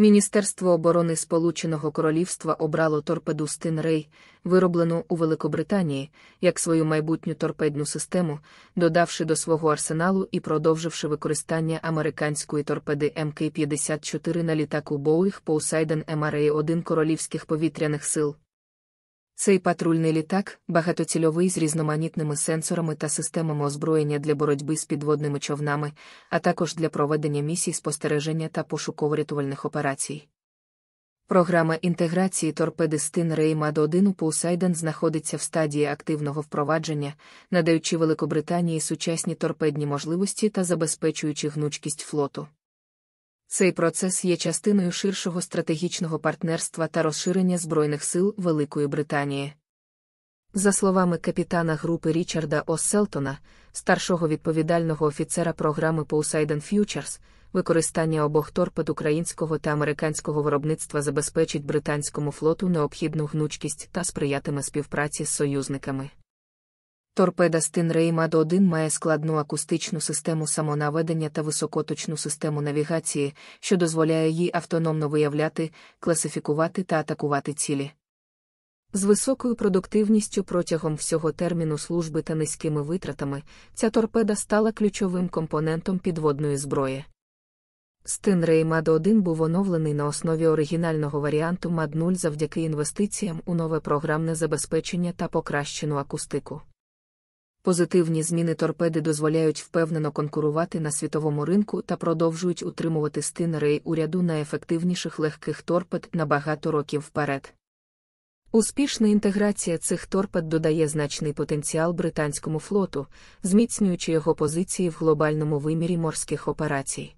Міністерство оборони Сполученого Королівства обрало торпеду Стинрей, вироблену у Великобританії, як свою майбутню торпедну систему, додавши до свого арсеналу і продовживши використання американської торпеди МК-54 на літаку Боуїх Поусайден МРА-1 Королівських повітряних сил. Цей патрульний літак, багатоцільовий з різноманітними сенсорами та системами озброєння для боротьби з підводними човнами, а також для проведення місій спостереження та пошуково-рятувальних операцій. Програма інтеграції торпеди Стин Реймад 1 у Poseidon знаходиться в стадії активного впровадження, надаючи Великобританії сучасні торпедні можливості та забезпечуючи гнучкість флоту. Цей процес є частиною ширшого стратегічного партнерства та розширення Збройних сил Великої Британії. За словами капітана групи Річарда Осселтона, старшого відповідального офіцера програми Poseidon Futures, використання обох торпед українського та американського виробництва забезпечить британському флоту необхідну гнучкість та сприятиме співпраці з союзниками. Торпеда мад 1 має складну акустичну систему самонаведення та високоточну систему навігації, що дозволяє їй автономно виявляти, класифікувати та атакувати цілі. З високою продуктивністю протягом всього терміну служби та низькими витратами ця торпеда стала ключовим компонентом підводної зброї. Стинрей мад 1 був оновлений на основі оригінального варіанту мад 0 завдяки інвестиціям у нове програмне забезпечення та покращену акустику. Позитивні зміни торпеди дозволяють впевнено конкурувати на світовому ринку та продовжують утримувати стин рей уряду найефективніших легких торпед на багато років вперед. Успішна інтеграція цих торпед додає значний потенціал британському флоту, зміцнюючи його позиції в глобальному вимірі морських операцій.